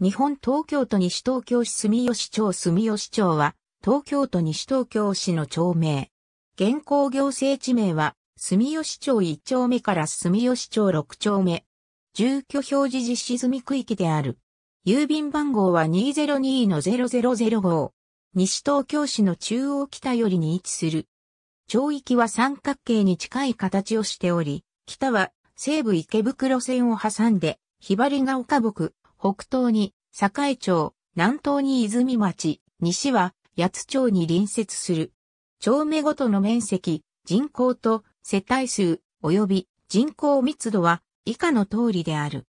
日本東京都西東京市住吉町住吉町は、東京都西東京市の町名。現行行政地名は、住吉町1丁目から住吉町6丁目。住居表示実施済み区域である。郵便番号は202-0005。西東京市の中央北寄りに位置する。町域は三角形に近い形をしており、北は西武池袋線を挟んで、ひばりが丘北、北東に栄町、南東に泉町、西は八津町に隣接する。町名ごとの面積、人口と世帯数及び人口密度は以下の通りである。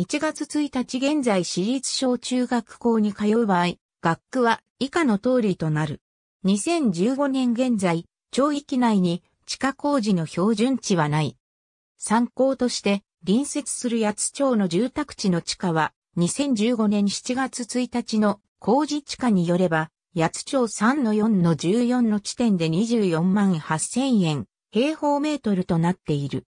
1月1日現在私立小中学校に通う場合、学区は以下の通りとなる。2015年現在、町域内に地下工事の標準値はない。参考として、隣接する八津町の住宅地の地下は2015年7月1日の工事地下によれば、八町3の4の14の地点で24万8000円、平方メートルとなっている。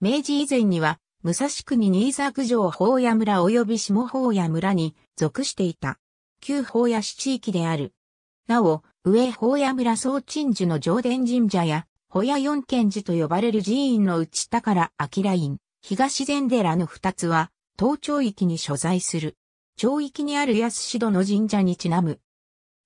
明治以前には、武蔵国新座城上法屋村及び下法屋村に属していた。旧法屋市地域である。なお、上法屋村総鎮守の上田神社や、法屋四賢寺と呼ばれる寺院の内宝明院、東禅寺の二つは、東町域に所在する。町域にある安戸の神社にちなむ。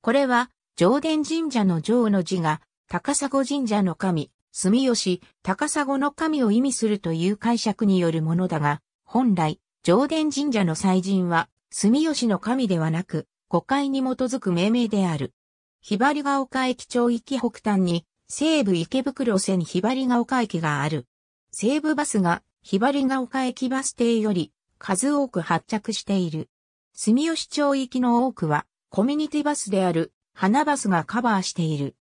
これは、上田神社の上の字が、高砂神社の神、住吉、高砂の神を意味するという解釈によるものだが、本来、上田神社の祭神は、住吉の神ではなく、誤解に基づく命名である。ひばりが丘駅町域北端に、西武池袋線ひばりが丘駅がある。西武バスが、ひばりが丘駅バス停より、数多く発着している。住吉町行きの多くは、コミュニティバスである、花バスがカバーしている。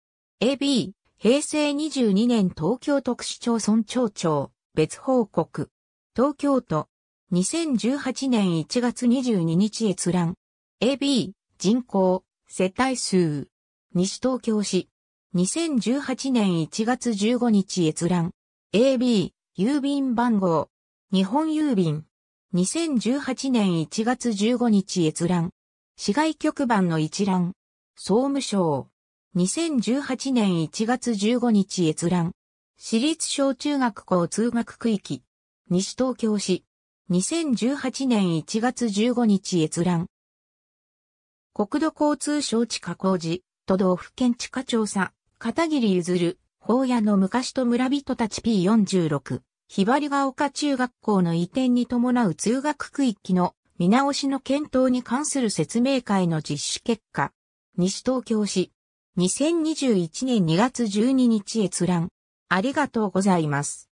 AB、平成22年東京特市町村町長、別報告。東京都、2018年1月22日閲覧。AB、人口、世帯数。西東京市。2018年1月15日閲覧。AB、郵便番号。日本郵便。2018年1月15日閲覧。市外局番の一覧。総務省。2018年1月15日閲覧。私立小中学校通学区域。西東京市。2018年1月15日閲覧。国土交通省地下工事、都道府県地下調査、片桐譲る、法屋の昔と村人たち P46。ひばりが丘中学校の移転に伴う通学区域の見直しの検討に関する説明会の実施結果、西東京市、2021年2月12日閲覧。ありがとうございます。